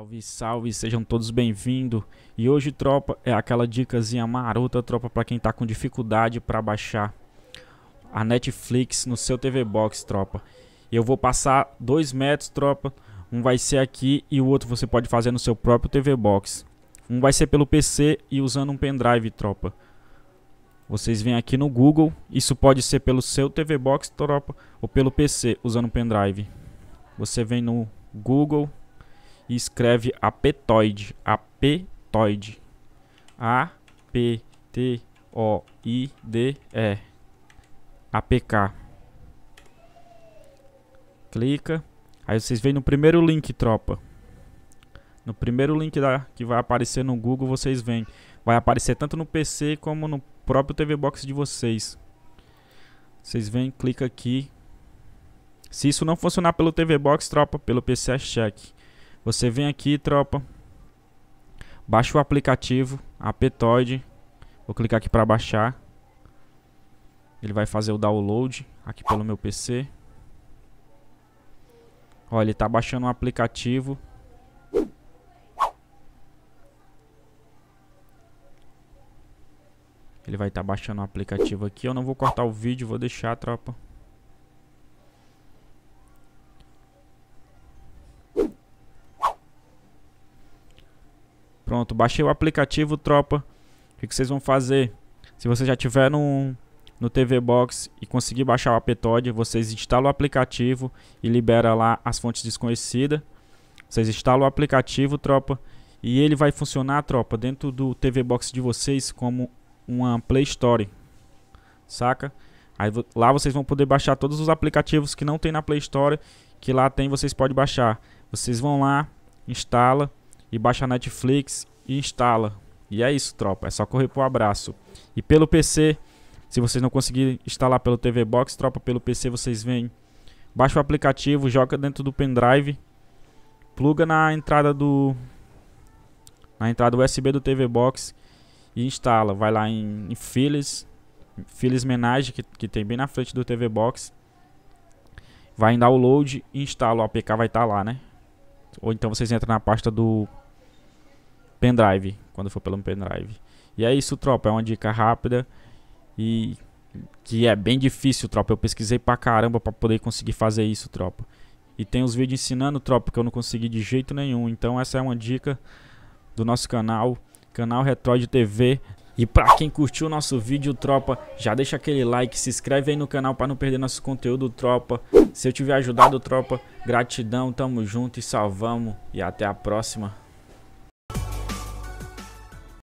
Salve, salve, sejam todos bem-vindos. E hoje, tropa, é aquela dicasinha marota, tropa, para quem tá com dificuldade para baixar a Netflix no seu TV Box, tropa. Eu vou passar dois métodos, tropa. Um vai ser aqui e o outro você pode fazer no seu próprio TV Box. Um vai ser pelo PC e usando um pendrive, tropa. Vocês vêm aqui no Google, isso pode ser pelo seu TV Box, tropa, ou pelo PC usando um pendrive. Você vem no Google, e escreve apetoide. Apetoide. A-P-T-O-I-D-E. APK. Clica. Aí vocês vêm no primeiro link, tropa. No primeiro link da, que vai aparecer no Google, vocês vêm. Vai aparecer tanto no PC como no próprio TV Box de vocês. Vocês vêm, clica aqui. Se isso não funcionar pelo TV Box, tropa, pelo PC é cheque. Você vem aqui, tropa. Baixa o aplicativo, Apetoid. Vou clicar aqui para baixar. Ele vai fazer o download aqui pelo meu PC. Olha, ele está baixando um aplicativo. Ele vai estar tá baixando um aplicativo aqui. Eu não vou cortar o vídeo, vou deixar, tropa. Pronto, baixei o aplicativo, tropa. O que, vocês vão fazer? Se você já tiver no, no TV Box e conseguir baixar o Aptod, vocês instalam o aplicativo e libera lá as fontes desconhecidas. Vocês instalam o aplicativo, tropa, e ele vai funcionar, tropa, dentro do TV Box de vocês como uma Play Store. Saca? Aí lá vocês vão poder baixar todos os aplicativos que não tem na Play Store, que lá tem, vocês podem baixar. Vocês vão lá, instala e baixa a Netflix e instala. E é isso, tropa. É só correr pro abraço. E pelo PC, se vocês não conseguirem instalar pelo TV Box, tropa, pelo PC vocês vêm. Baixa o aplicativo, joga dentro do pendrive, pluga na entrada do. Na entrada USB do TV Box e instala. Vai lá em, em Files, Files Menage, que, que tem bem na frente do TV Box. Vai em download e instala. O APK vai estar tá lá, né? Ou então vocês entram na pasta do pendrive, quando for pelo pendrive. E é isso, tropa, é uma dica rápida e que é bem difícil, tropa. Eu pesquisei pra caramba pra poder conseguir fazer isso, tropa. E tem os vídeos ensinando, tropa, que eu não consegui de jeito nenhum. Então essa é uma dica do nosso canal, canal Retroid TV. E pra quem curtiu o nosso vídeo, tropa, já deixa aquele like, se inscreve aí no canal pra não perder nosso conteúdo, tropa. Se eu tiver ajudado, tropa, gratidão, tamo junto e salvamos. E até a próxima.